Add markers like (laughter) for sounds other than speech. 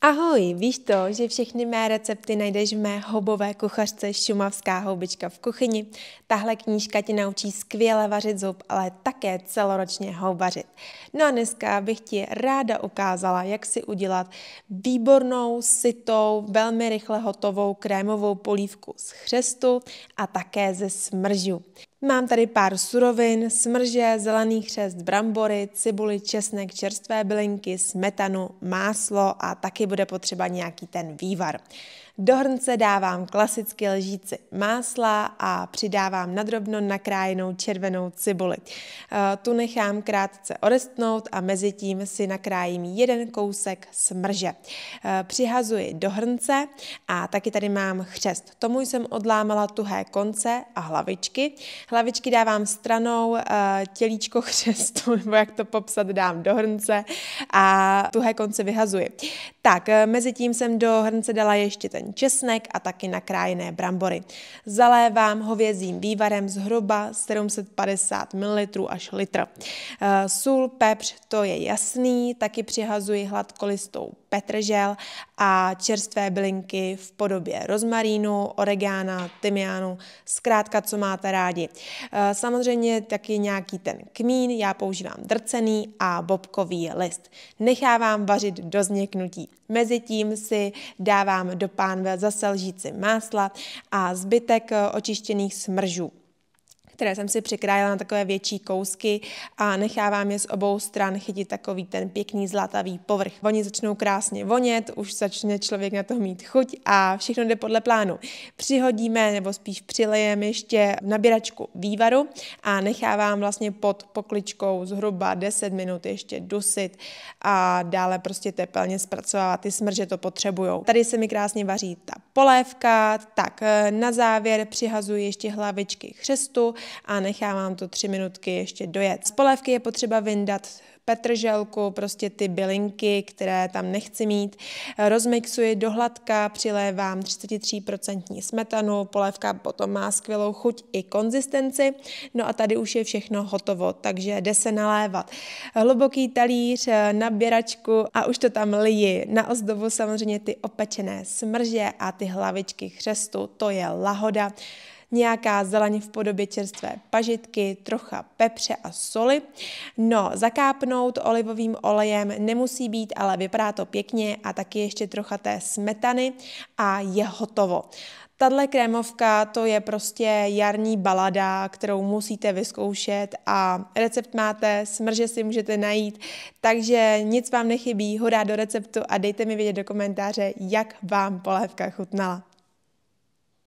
Ahoj, víš to, že všechny mé recepty najdeš v mé hobové kuchařce Šumavská houbička v kuchyni. Tahle knížka ti naučí skvěle vařit zub, ale také celoročně houbařit. No a dneska bych ti ráda ukázala, jak si udělat výbornou, sytou, velmi rychle hotovou krémovou polívku z chřestu a také ze smržu. Mám tady pár surovin, smrže, zelený křest, brambory, cibuli, česnek, čerstvé bylinky, smetanu, máslo a taky bude potřeba nějaký ten vývar. Do hrnce dávám klasicky lžíci másla a přidávám nadrobno nakrájenou červenou cibuli. Eh, tu nechám krátce orestnout a mezi tím si nakrájím jeden kousek smrže. Eh, přihazuji do hrnce a taky tady mám chřest. Tomu jsem odlámala tuhé konce a hlavičky Hlavičky dávám stranou, eh, tělíčko (laughs) chřestu, nebo jak to popsat, dám do hrnce a tuhé konce vyhazuji. Tak, eh, mezi tím jsem do hrnce dala ještě ten česnek a taky nakrájené brambory. Zalévám hovězím vývarem zhruba 750 ml až litr. Eh, sůl, pepř, to je jasný, taky přihazuji hladkolistou petržel a čerstvé bylinky v podobě rozmarínu, oregana, tymiánu, zkrátka, co máte rádi. Eh, samozřejmě taky nějaký ten kmín, já používám drcený a bobkový list. Nechávám vařit do změknutí. Mezitím si dávám do pánve zase lžíci másla a zbytek eh, očištěných smržů které jsem si překrájela na takové větší kousky a nechávám je z obou stran chytit takový ten pěkný zlatavý povrch. Oni začnou krásně vonět, už začne člověk na to mít chuť a všechno jde podle plánu. Přihodíme nebo spíš přilejeme ještě nabíračku vývaru a nechávám vlastně pod pokličkou zhruba 10 minut ještě dusit a dále prostě tepelně zpracovávat ty smrže to potřebují. Tady se mi krásně vaří ta polévka, tak eh, na závěr přihazuji ještě hlavičky chřestu a nechávám to tři minutky ještě dojet. Z polévky je potřeba vyndat petrželku, prostě ty bylinky, které tam nechci mít. Rozmixuji do hladka, přilévám 33% smetanu, polévka potom má skvělou chuť i konzistenci. No a tady už je všechno hotovo, takže jde se nalévat. Hluboký talíř, eh, naběračku a už to tam lijí. Na ozdobu samozřejmě ty opečené smrže a ty hlavičky chřestu, to je lahoda nějaká zeleň v podobě čerstvé pažitky, trocha pepře a soli. No, zakápnout olivovým olejem nemusí být, ale vypadá to pěkně a taky ještě trocha té smetany a je hotovo. Tadle krémovka to je prostě jarní balada, kterou musíte vyzkoušet a recept máte, smrže si můžete najít, takže nic vám nechybí, hodá do receptu a dejte mi vědět do komentáře, jak vám polévka chutnala.